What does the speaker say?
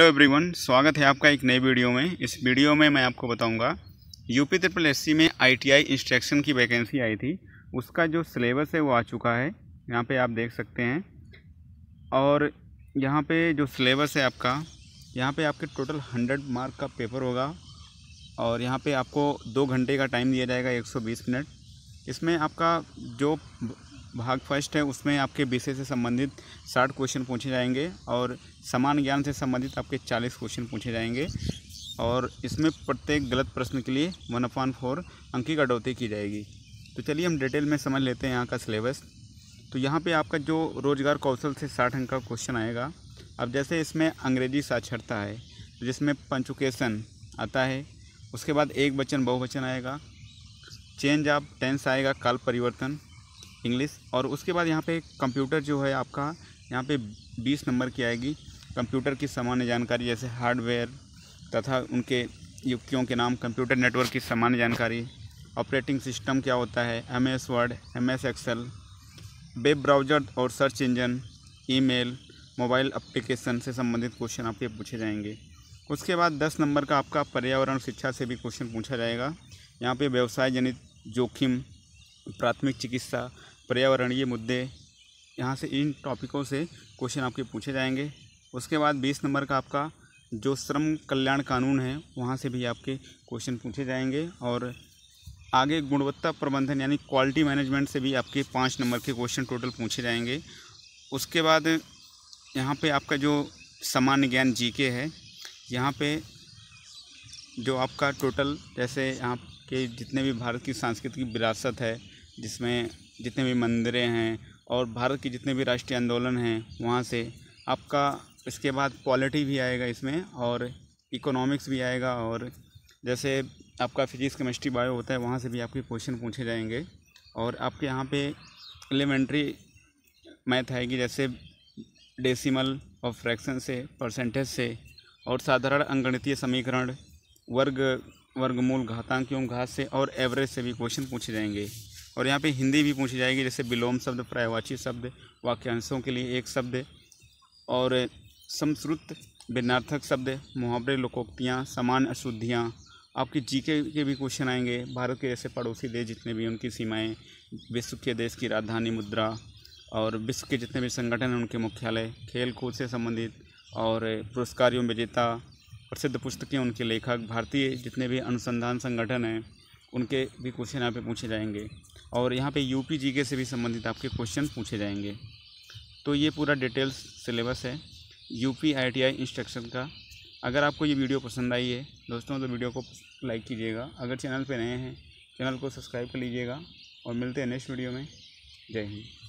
hello everyone स्वागत है आपका एक नई वीडियो में इस वीडियो में मैं आपको बताऊंगा यूपी ट्रिपल एस में आईटीआई इंस्ट्रक्शन की वैकेंसी आई थी उसका जो सिलेबस है वो आ चुका है यहाँ पे आप देख सकते हैं और यहाँ पे जो सिलेबस है आपका यहाँ पे आपके टोटल हंड्रेड मार्क का पेपर होगा और यहाँ पर आपको दो घंटे का टाइम दिया जाएगा एक मिनट इसमें आपका जो भाग फर्स्ट है उसमें आपके विषय से संबंधित साठ क्वेश्चन पूछे जाएंगे और समान ज्ञान से संबंधित आपके चालीस क्वेश्चन पूछे जाएंगे और इसमें प्रत्येक गलत प्रश्न के लिए वन अपॉन फोर अंकी कटौती की जाएगी तो चलिए हम डिटेल में समझ लेते हैं यहाँ का सिलेबस तो यहाँ पे आपका जो रोज़गार कौशल से साठ अंक का क्वेश्चन आएगा अब जैसे इसमें अंग्रेजी साक्षरता है जिसमें पंचुकेशन आता है उसके बाद एक बचन बहुवचन आएगा चेंज ऑफ टेंस आएगा काल परिवर्तन इंग्लिश और उसके बाद यहाँ पे कंप्यूटर जो है आपका यहाँ पे बीस नंबर की आएगी कंप्यूटर की सामान्य जानकारी जैसे हार्डवेयर तथा उनके युक्तियों के नाम कंप्यूटर नेटवर्क की सामान्य जानकारी ऑपरेटिंग सिस्टम क्या होता है M S word M S excel web browser और search engine email mobile application से संबंधित क्वेश्चन आपके पूछे जाएंगे उसके बाद दस नंबर का आपका पर्यावरण शिक्षा से भी क्वेश्चन पूछा जाएगा यहाँ पे व्यवसाय जनित जोखिम प्राथमिक चिकित्सा पर्यावरणीय मुद्दे यहाँ से इन टॉपिकों से क्वेश्चन आपके पूछे जाएंगे उसके बाद बीस नंबर का आपका जो श्रम कल्याण कानून है वहाँ से भी आपके क्वेश्चन पूछे जाएंगे और आगे गुणवत्ता प्रबंधन यानी क्वालिटी मैनेजमेंट से भी आपके पाँच नंबर के क्वेश्चन टोटल पूछे जाएंगे उसके बाद यहाँ पे आपका जो सामान्य ज्ञान जीके है यहाँ पे जो आपका टोटल जैसे यहाँ के जितने भी भारत की सांस्कृतिक विरासत है जिसमें जितने भी मंदिरें हैं और भारत के जितने भी राष्ट्रीय आंदोलन हैं वहाँ से आपका इसके बाद पॉलिटी भी आएगा इसमें और इकोनॉमिक्स भी आएगा और जैसे आपका फिजिक्स केमिस्ट्री बायो होता है वहाँ से भी आपके क्वेश्चन पूछे जाएंगे और आपके यहाँ पे एलिमेंट्री मैथ आएगी जैसे डेसिमल और फ्रैक्शन से परसेंटेज से और साधारण अंगणितीय समीकरण वर्ग वर्गमूल घातांक एवं घात से और एवरेज से भी क्वेश्चन पूछे जाएंगे और यहाँ पे हिंदी भी पूछी जाएगी जैसे विलोम शब्द प्रायवाची शब्द वाक्यांशों के लिए एक शब्द और समश्रुत भिन्नार्थक शब्द मुहावरे लोकोक्तियाँ समान अशुद्धियाँ आपकी जीके के भी क्वेश्चन आएंगे भारत के जैसे पड़ोसी देश जितने भी उनकी सीमाएं विश्व के देश की राजधानी मुद्रा और विश्व के जितने भी संगठन हैं उनके मुख्यालय खेल कूद से संबंधित और पुरस्कारियों विजेता प्रसिद्ध पुस्तकें उनके लेखक भारतीय जितने भी अनुसंधान संगठन हैं उनके भी क्वेश्चन यहाँ पे पूछे जाएंगे और यहाँ पे यूपी जीके से भी संबंधित आपके क्वेश्चन पूछे जाएंगे तो ये पूरा डिटेल्स सिलेबस है यूपी आईटीआई इंस्ट्रक्शन का अगर आपको ये वीडियो पसंद आई है दोस्तों तो वीडियो को लाइक कीजिएगा अगर चैनल पर नए हैं चैनल को सब्सक्राइब कर लीजिएगा और मिलते हैं नेक्स्ट वीडियो में जय हिंद